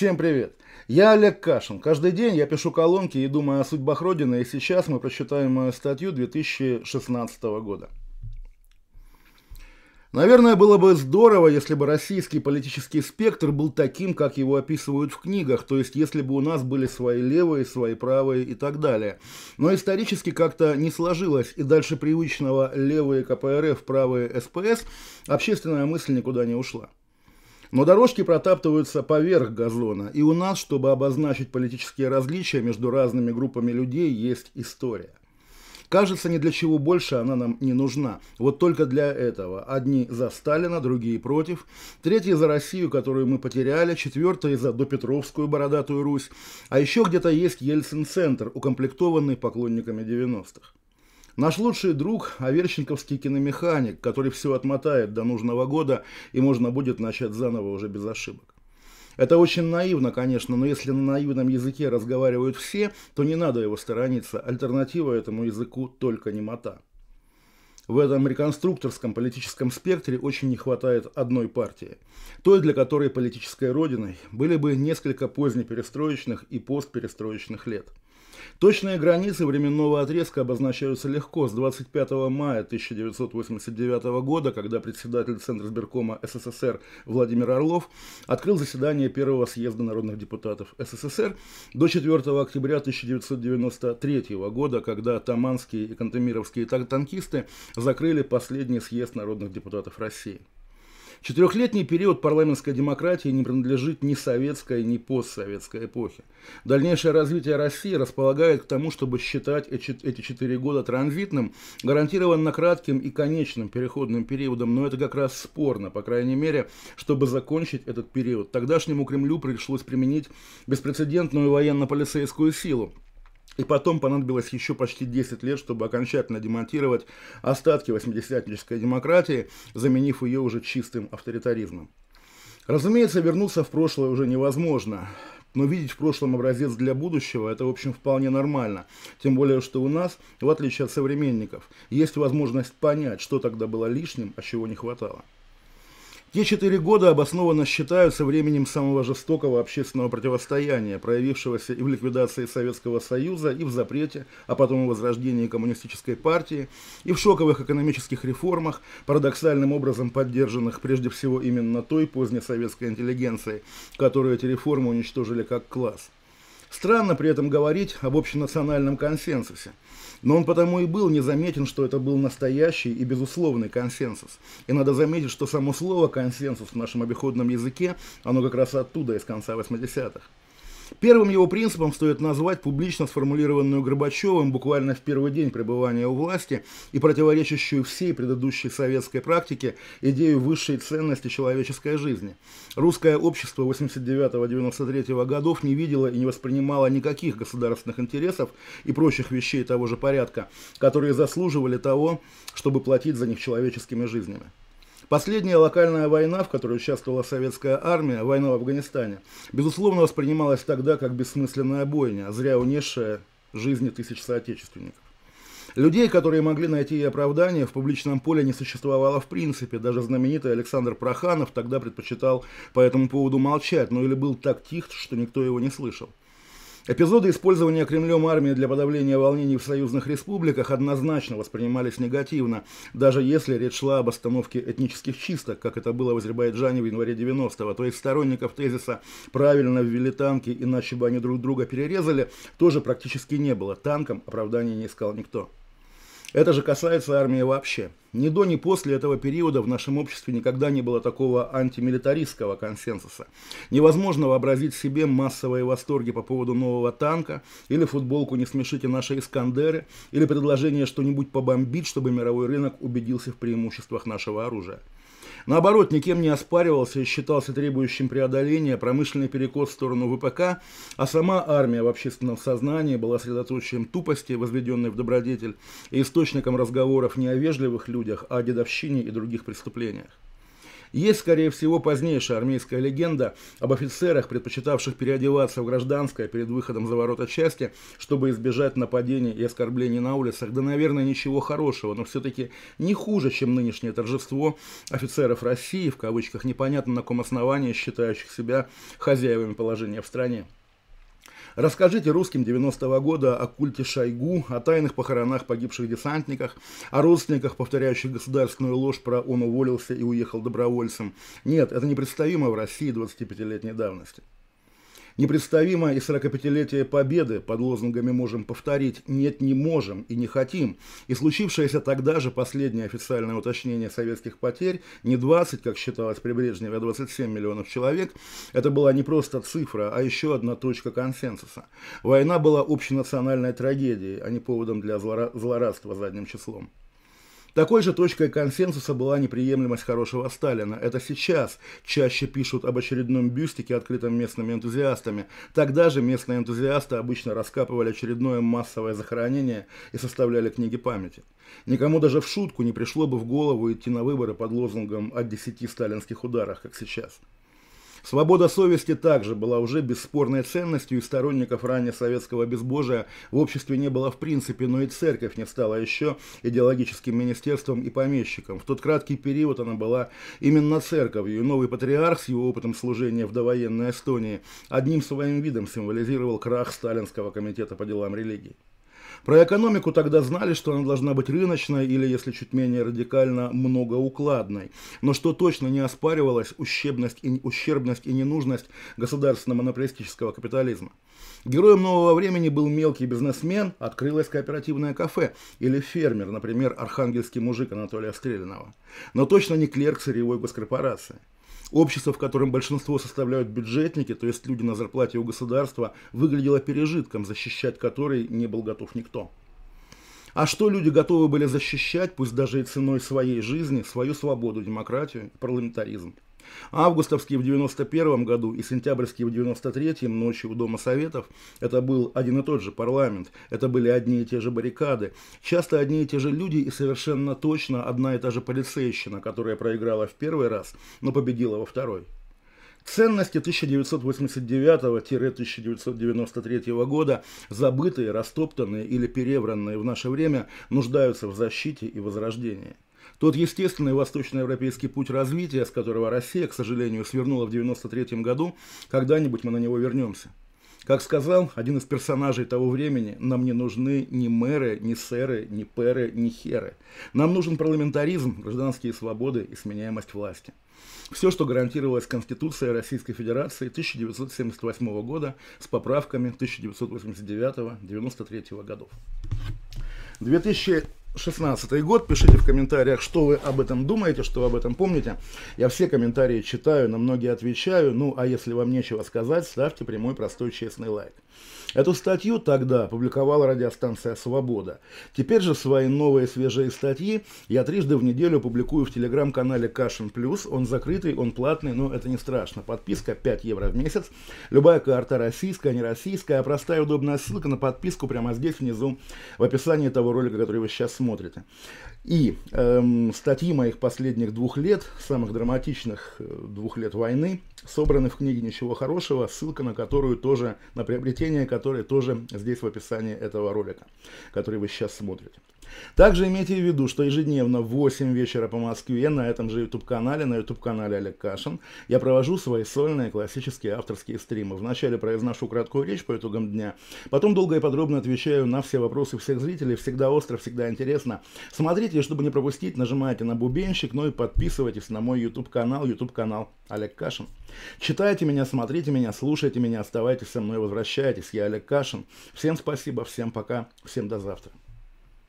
Всем привет! Я Олег Кашин. Каждый день я пишу колонки и думаю о судьбах Родины, и сейчас мы прочитаем мою э, статью 2016 года. Наверное, было бы здорово, если бы российский политический спектр был таким, как его описывают в книгах, то есть если бы у нас были свои левые, свои правые и так далее. Но исторически как-то не сложилось, и дальше привычного левые КПРФ, правые СПС общественная мысль никуда не ушла. Но дорожки протаптываются поверх газона, и у нас, чтобы обозначить политические различия между разными группами людей, есть история. Кажется, ни для чего больше она нам не нужна. Вот только для этого. Одни за Сталина, другие против. Третьи за Россию, которую мы потеряли. Четвертые за допетровскую бородатую Русь. А еще где-то есть Ельцин-центр, укомплектованный поклонниками 90-х. Наш лучший друг – Аверченковский киномеханик, который все отмотает до нужного года и можно будет начать заново уже без ошибок. Это очень наивно, конечно, но если на наивном языке разговаривают все, то не надо его сторониться. Альтернатива этому языку только немота. В этом реконструкторском политическом спектре очень не хватает одной партии. Той, для которой политической родиной были бы несколько позднеперестроечных и постперестроечных лет – Точные границы временного отрезка обозначаются легко. С 25 мая 1989 года, когда председатель Центра сберкома СССР Владимир Орлов открыл заседание Первого съезда народных депутатов СССР, до 4 октября 1993 года, когда таманские и кантемировские танкисты закрыли последний съезд народных депутатов России. Четырехлетний период парламентской демократии не принадлежит ни советской, ни постсоветской эпохе. Дальнейшее развитие России располагает к тому, чтобы считать эти четыре года транзитным, гарантированно кратким и конечным переходным периодом, но это как раз спорно, по крайней мере, чтобы закончить этот период. Тогдашнему Кремлю пришлось применить беспрецедентную военно-полицейскую силу. И потом понадобилось еще почти 10 лет, чтобы окончательно демонтировать остатки восьмидесятнической демократии, заменив ее уже чистым авторитаризмом. Разумеется, вернуться в прошлое уже невозможно. Но видеть в прошлом образец для будущего – это, в общем, вполне нормально. Тем более, что у нас, в отличие от современников, есть возможность понять, что тогда было лишним, а чего не хватало. Те четыре года обоснованно считаются временем самого жестокого общественного противостояния, проявившегося и в ликвидации Советского Союза, и в запрете, а потом и в возрождении коммунистической партии, и в шоковых экономических реформах, парадоксальным образом поддержанных прежде всего именно той поздней советской интеллигенцией, которую эти реформы уничтожили как класс. Странно при этом говорить об общенациональном консенсусе. Но он потому и был незаметен, что это был настоящий и безусловный консенсус. И надо заметить, что само слово «консенсус» в нашем обиходном языке, оно как раз оттуда, из конца 80-х. Первым его принципом стоит назвать публично сформулированную Горбачевым буквально в первый день пребывания у власти и противоречащую всей предыдущей советской практике идею высшей ценности человеческой жизни. Русское общество 89-93 годов не видело и не воспринимало никаких государственных интересов и прочих вещей того же порядка, которые заслуживали того, чтобы платить за них человеческими жизнями. Последняя локальная война, в которой участвовала советская армия, война в Афганистане, безусловно воспринималась тогда как бессмысленная бойня, зря унесшая жизни тысяч соотечественников. Людей, которые могли найти ей оправдание, в публичном поле не существовало в принципе. Даже знаменитый Александр Проханов тогда предпочитал по этому поводу молчать, но ну или был так тих, что никто его не слышал. Эпизоды использования Кремлем армии для подавления волнений в союзных республиках однозначно воспринимались негативно, даже если речь шла об остановке этнических чисток, как это было в Азербайджане в январе 90-го. То есть сторонников тезиса «правильно ввели танки, иначе бы они друг друга перерезали» тоже практически не было. Танком оправдания не искал никто. Это же касается армии вообще. Ни до, ни после этого периода в нашем обществе никогда не было такого антимилитаристского консенсуса. Невозможно вообразить себе массовые восторги по поводу нового танка, или футболку «Не смешите наши Искандеры», или предложение что-нибудь побомбить, чтобы мировой рынок убедился в преимуществах нашего оружия. Наоборот, никем не оспаривался и считался требующим преодоления промышленный перекос в сторону ВПК, а сама армия в общественном сознании была средоточием тупости, возведенной в добродетель, и источником разговоров не о вежливых людях, а о дедовщине и других преступлениях. Есть, скорее всего, позднейшая армейская легенда об офицерах, предпочитавших переодеваться в гражданское перед выходом за ворота части, чтобы избежать нападений и оскорблений на улицах. Да, наверное, ничего хорошего, но все-таки не хуже, чем нынешнее торжество офицеров России, в кавычках, непонятно на каком основании, считающих себя хозяевами положения в стране. Расскажите русским 90-го года о культе Шойгу, о тайных похоронах погибших десантниках, о родственниках, повторяющих государственную ложь про «он уволился и уехал добровольцем». Нет, это непредставимо в России 25-летней давности. Непредставимо и 45-летие Победы под лозунгами «Можем повторить» «Нет, не можем и не хотим». И случившееся тогда же последнее официальное уточнение советских потерь, не 20, как считалось при Брежневе, а 27 миллионов человек, это была не просто цифра, а еще одна точка консенсуса. Война была общенациональной трагедией, а не поводом для злорадства задним числом. Такой же точкой консенсуса была неприемлемость хорошего Сталина. Это сейчас чаще пишут об очередном бюстике, открытом местными энтузиастами. Тогда же местные энтузиасты обычно раскапывали очередное массовое захоронение и составляли книги памяти. Никому даже в шутку не пришло бы в голову идти на выборы под лозунгом «от десяти сталинских ударах», как сейчас. Свобода совести также была уже бесспорной ценностью, и сторонников ранее советского безбожия в обществе не было в принципе, но и церковь не стала еще идеологическим министерством и помещиком. В тот краткий период она была именно церковью, и новый патриарх с его опытом служения в довоенной Эстонии одним своим видом символизировал крах сталинского комитета по делам религии. Про экономику тогда знали, что она должна быть рыночной или, если чуть менее радикально, многоукладной. Но что точно не оспаривалось, ущербность и, ущербность и ненужность государственно-монополистического капитализма. Героем нового времени был мелкий бизнесмен, открылось кооперативное кафе или фермер, например, архангельский мужик Анатолия Стрелянова. Но точно не клерк сырьевой госкорпорации. Общество, в котором большинство составляют бюджетники, то есть люди на зарплате у государства, выглядело пережитком, защищать который не был готов никто. А что люди готовы были защищать, пусть даже и ценой своей жизни, свою свободу, демократию парламентаризм? Августовский в 91 году и сентябрьский в 93 ночью у Дома Советов это был один и тот же парламент, это были одни и те же баррикады, часто одни и те же люди и совершенно точно одна и та же полицейщина, которая проиграла в первый раз, но победила во второй. Ценности 1989-1993 года, забытые, растоптанные или перевранные в наше время, нуждаются в защите и возрождении. Тот естественный восточноевропейский путь развития, с которого Россия, к сожалению, свернула в 1993 году, когда-нибудь мы на него вернемся. Как сказал один из персонажей того времени, нам не нужны ни мэры, ни сэры, ни перы, ни херы. Нам нужен парламентаризм, гражданские свободы и сменяемость власти. Все, что гарантировалось Конституцией Российской Федерации 1978 года с поправками 1989-1993 годов. 2000 2016 год. Пишите в комментариях, что вы об этом думаете, что вы об этом помните. Я все комментарии читаю, на многие отвечаю. Ну, а если вам нечего сказать, ставьте прямой, простой, честный лайк. Эту статью тогда публиковала радиостанция «Свобода». Теперь же свои новые свежие статьи я трижды в неделю публикую в телеграм-канале «Кашин Плюс». Он закрытый, он платный, но это не страшно. Подписка 5 евро в месяц. Любая карта российская, не российская, а простая удобная ссылка на подписку прямо здесь внизу в описании того ролика, который вы сейчас смотрите. И эм, статьи моих последних двух лет, самых драматичных э, двух лет войны, собраны в книге «Ничего хорошего», ссылка на которую тоже, на приобретение которой тоже здесь в описании этого ролика, который вы сейчас смотрите. Также имейте в виду, что ежедневно в 8 вечера по Москве на этом же YouTube-канале, на YouTube-канале Олег Кашин, я провожу свои сольные классические авторские стримы. Вначале произношу краткую речь по итогам дня, потом долго и подробно отвечаю на все вопросы всех зрителей, всегда остро, всегда интересно. Смотрите Заметьте, чтобы не пропустить, нажимайте на бубенчик, ну и подписывайтесь на мой YouTube канал, YouTube канал Олег Кашин. Читайте меня, смотрите меня, слушайте меня, оставайтесь со мной, возвращайтесь. Я Олег Кашин. Всем спасибо, всем пока, всем до завтра.